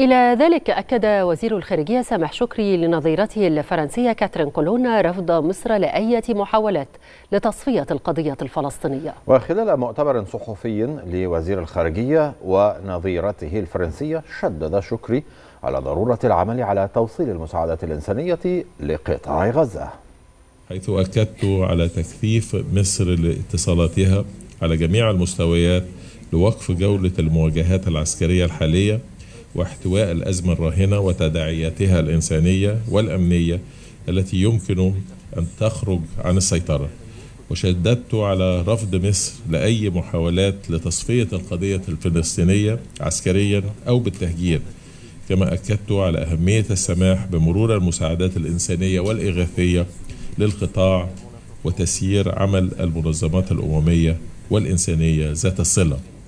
إلى ذلك أكد وزير الخارجية سامح شكري لنظيرته الفرنسية كاترين كولونا رفض مصر لأية محاولات لتصفية القضية الفلسطينية وخلال مؤتمر صحفي لوزير الخارجية ونظيرته الفرنسية شدد شكري على ضرورة العمل على توصيل المساعدات الإنسانية لقطاع غزة حيث أكدت على تكثيف مصر لاتصالاتها على جميع المستويات لوقف جولة المواجهات العسكرية الحالية واحتواء الأزمة الراهنة وتداعياتها الإنسانية والأمنية التي يمكن أن تخرج عن السيطرة وشددت على رفض مصر لأي محاولات لتصفية القضية الفلسطينية عسكريا أو بالتهجير كما أكدت على أهمية السماح بمرور المساعدات الإنسانية والإغاثية للقطاع وتسيير عمل المنظمات الأممية والإنسانية ذات الصلة